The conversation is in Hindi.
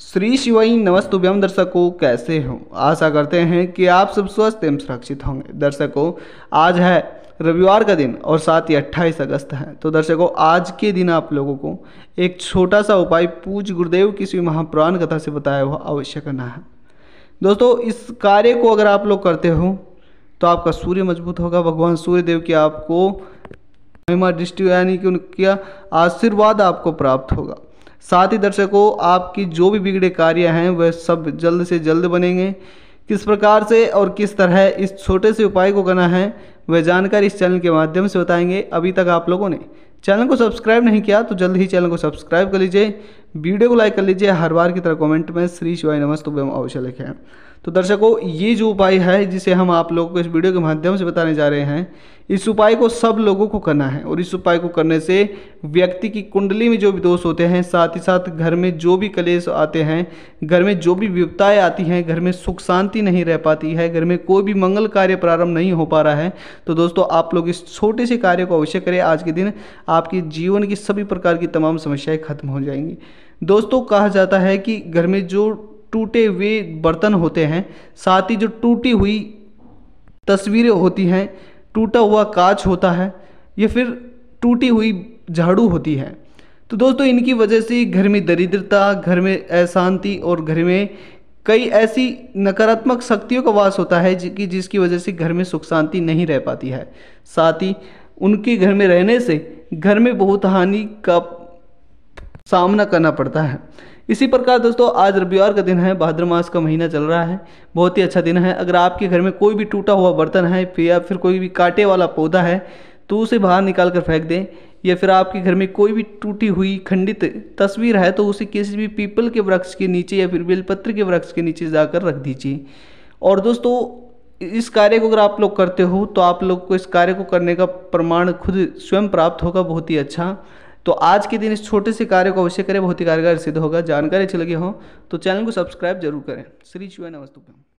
श्री शिवाई नमस्तुभ्यम दर्शकों कैसे हो आशा करते हैं कि आप सब स्वस्थ एवं सुरक्षित होंगे दर्शकों आज है रविवार का दिन और साथ ही अट्ठाईस अगस्त है तो दर्शकों आज के दिन आप लोगों को एक छोटा सा उपाय पूज गुरुदेव किसी महापुराण कथा से बताया हुआ अवश्य करना है दोस्तों इस कार्य को अगर आप लोग करते हो तो आपका सूर्य मजबूत होगा भगवान सूर्यदेव की आपको महिमा दृष्टि यानी कि उनका आशीर्वाद आपको प्राप्त होगा साथ ही दर्शकों आपकी जो भी बिगड़े कार्य हैं वह सब जल्द से जल्द बनेंगे किस प्रकार से और किस तरह इस छोटे से उपाय को करना है वह जानकारी इस चैनल के माध्यम से बताएंगे अभी तक आप लोगों ने चैनल को सब्सक्राइब नहीं किया तो जल्द ही चैनल को सब्सक्राइब कर लीजिए वीडियो को लाइक कर लीजिए हर बार की तरह कमेंट में श्री शिवाय नमस्तुभ्यम अवश्य लिखें तो दर्शकों ये जो उपाय है जिसे हम आप लोगों को इस वीडियो के माध्यम से बताने जा रहे हैं इस उपाय को सब लोगों को करना है और इस उपाय को करने से व्यक्ति की कुंडली में जो भी दोष होते हैं साथ ही साथ घर में जो भी कलेश आते हैं घर में जो भी विपताएँ आती हैं घर में सुख शांति नहीं रह पाती है घर में कोई भी मंगल कार्य प्रारंभ नहीं हो पा रहा है तो दोस्तों आप लोग इस छोटे से कार्य को अवश्य करें आज के दिन आपके जीवन की सभी प्रकार की तमाम समस्याएँ खत्म हो जाएंगी दोस्तों कहा जाता है कि घर में जो टूटे हुए बर्तन होते हैं साथ ही जो टूटी हुई तस्वीरें होती हैं टूटा हुआ कांच होता है या फिर टूटी हुई झाड़ू होती है तो दोस्तों इनकी वजह से घर में दरिद्रता घर में अशांति और घर में कई ऐसी नकारात्मक शक्तियों का वास होता है कि जिसकी वजह से घर में सुख शांति नहीं रह पाती है साथ ही उनके घर में रहने से घर में बहुत हानि का सामना करना पड़ता है इसी प्रकार दोस्तों आज रविवार का दिन है भाद्र मास का महीना चल रहा है बहुत ही अच्छा दिन है अगर आपके घर में कोई भी टूटा हुआ बर्तन है या फिर कोई भी कांटे वाला पौधा है तो उसे बाहर निकाल कर फेंक दें या फिर आपके घर में कोई भी टूटी हुई खंडित तस्वीर है तो उसे किसी भी पीपल के वृक्ष के नीचे या फिर बेलपत्र के वृक्ष के नीचे जाकर रख दीजिए और दोस्तों इस कार्य को अगर आप लोग करते हो तो आप लोग को इस कार्य को करने का प्रमाण खुद स्वयं प्राप्त होगा बहुत ही अच्छा तो आज के दिन इस छोटे से कार्य को अवश्य करें बहुत ही कारगर सिद्ध होगा जानकारी अच्छी लगी हो तो चैनल को सब्सक्राइब जरूर करें श्री शिव नमस्तुभ्यम